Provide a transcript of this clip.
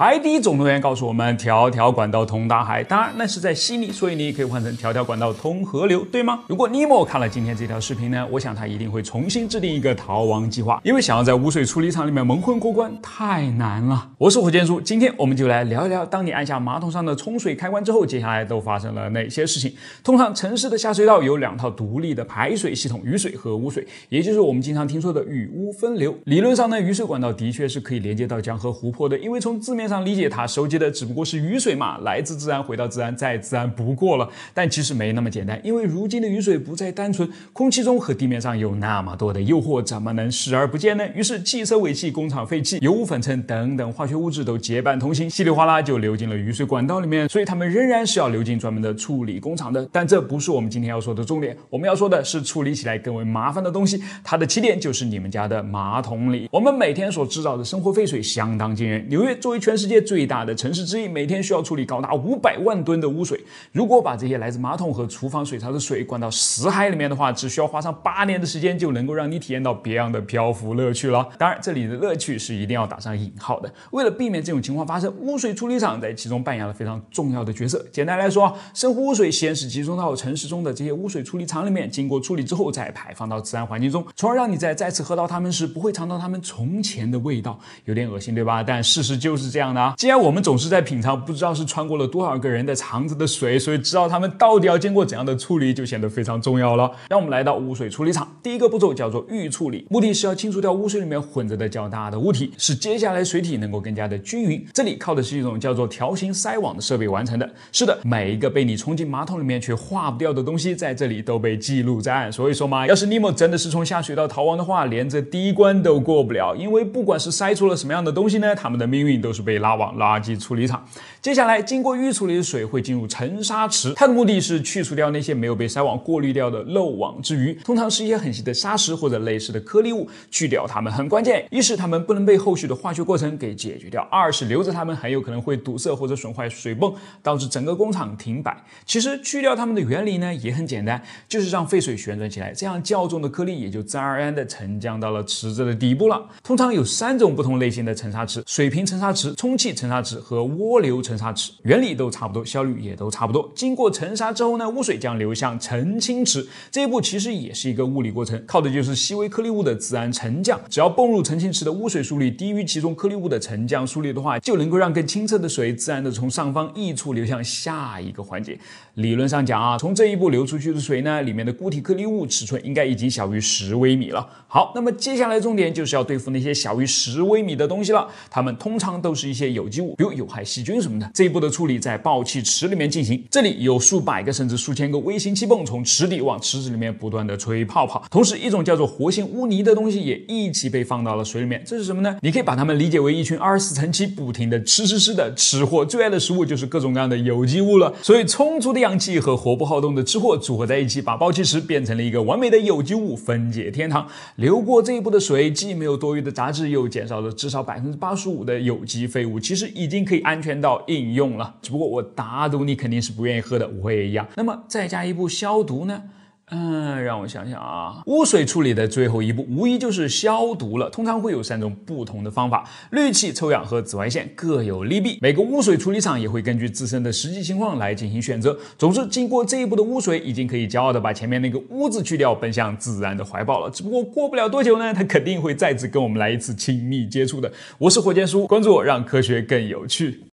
海底总动员告诉我们：“条条管道通大海。”当然，那是在悉尼，所以你也可以换成“条条管道通河流”，对吗？如果尼莫看了今天这条视频呢，我想他一定会重新制定一个逃亡计划，因为想要在污水处理厂里面蒙混过关太难了。我是火箭叔，今天我们就来聊一聊，当你按下马桶上的冲水开关之后，接下来都发生了哪些事情？通常城市的下水道有两套独立的排水系统，雨水和污水，也就是我们经常听说的雨污分流。理论上呢，雨水管道的确是可以连接到江河湖泊的，因为从字面。常理解它收集的只不过是雨水嘛，来自自然回到自然再自然不过了。但其实没那么简单，因为如今的雨水不再单纯，空气中和地面上有那么多的诱惑，怎么能视而不见呢？于是汽车尾气、工厂废气、油污粉尘等等化学物质都结伴同行，稀里哗啦就流进了雨水管道里面。所以它们仍然是要流进专门的处理工厂的。但这不是我们今天要说的重点。我们要说的是处理起来更为麻烦的东西，它的起点就是你们家的马桶里。我们每天所制造的生活废水相当惊人。纽约作为全世界最大的城市之一，每天需要处理高达五百万吨的污水。如果把这些来自马桶和厨房水槽的水灌到死海里面的话，只需要花上八年的时间，就能够让你体验到别样的漂浮乐趣了。当然，这里的乐趣是一定要打上引号的。为了避免这种情况发生，污水处理厂在其中扮演了非常重要的角色。简单来说，生活污水先是集中到城市中的这些污水处理厂里面，经过处理之后再排放到自然环境中，从而让你在再次喝到它们时不会尝到它们从前的味道，有点恶心，对吧？但事实就是这样。这样的啊，既然我们总是在品尝，不知道是穿过了多少个人的肠子的水，所以知道他们到底要经过怎样的处理就显得非常重要了。让我们来到污水处理厂，第一个步骤叫做预处理，目的是要清除掉污水里面混着的较大的物体，使接下来水体能够更加的均匀。这里靠的是一种叫做条形筛网的设备完成的。是的，每一个被你冲进马桶里面却化不掉的东西，在这里都被记录在案。所以说嘛，要是尼莫真的是从下水道逃亡的话，连这第一关都过不了，因为不管是筛出了什么样的东西呢，他们的命运都是被。被拉往垃圾处理厂，接下来经过预处理的水会进入沉沙池，它的目的是去除掉那些没有被筛网过滤掉的漏网之鱼，通常是一些很细的砂石或者类似的颗粒物，去掉它们很关键，一是它们不能被后续的化学过程给解决掉，二是留着它们很有可能会堵塞或者损坏水泵，导致整个工厂停摆。其实去掉它们的原理呢也很简单，就是让废水旋转起来，这样较重的颗粒也就自然而然的沉降到了池子的底部了。通常有三种不同类型的沉沙池，水平沉沙池。充气沉沙池和涡流沉沙池原理都差不多，效率也都差不多。经过沉沙之后呢，污水将流向澄清池这一步，其实也是一个物理过程，靠的就是细微颗粒物的自然沉降。只要泵入澄清池的污水速率低于其中颗粒物的沉降速率的话，就能够让更清澈的水自然的从上方溢出流向下一个环节。理论上讲啊，从这一步流出去的水呢，里面的固体颗粒物尺寸应该已经小于十微米了。好，那么接下来重点就是要对付那些小于十微米的东西了，它们通常都是。一些有机物，比如有害细菌什么的，这一步的处理在爆气池里面进行，这里有数百个甚至数千个微型气泵，从池底往池子里面不断的吹泡泡，同时一种叫做活性污泥的东西也一起被放到了水里面，这是什么呢？你可以把它们理解为一群二十四层七不停的吃吃吃的吃货，最爱的食物就是各种各样的有机物了。所以充足的氧气和活泼好动的吃货组合在一起，把爆气池变成了一个完美的有机物分解天堂。流过这一步的水既没有多余的杂质，又减少了至少百分之八十五的有机废。其实已经可以安全到应用了，只不过我打赌你肯定是不愿意喝的，我也一样。那么再加一步消毒呢？嗯，让我想想啊，污水处理的最后一步，无疑就是消毒了。通常会有三种不同的方法：氯气、臭氧和紫外线，各有利弊。每个污水处理厂也会根据自身的实际情况来进行选择。总之，经过这一步的污水，已经可以骄傲地把前面那个污渍去掉，奔向自然的怀抱了。只不过过不了多久呢，它肯定会再次跟我们来一次亲密接触的。我是火箭叔，关注我，让科学更有趣。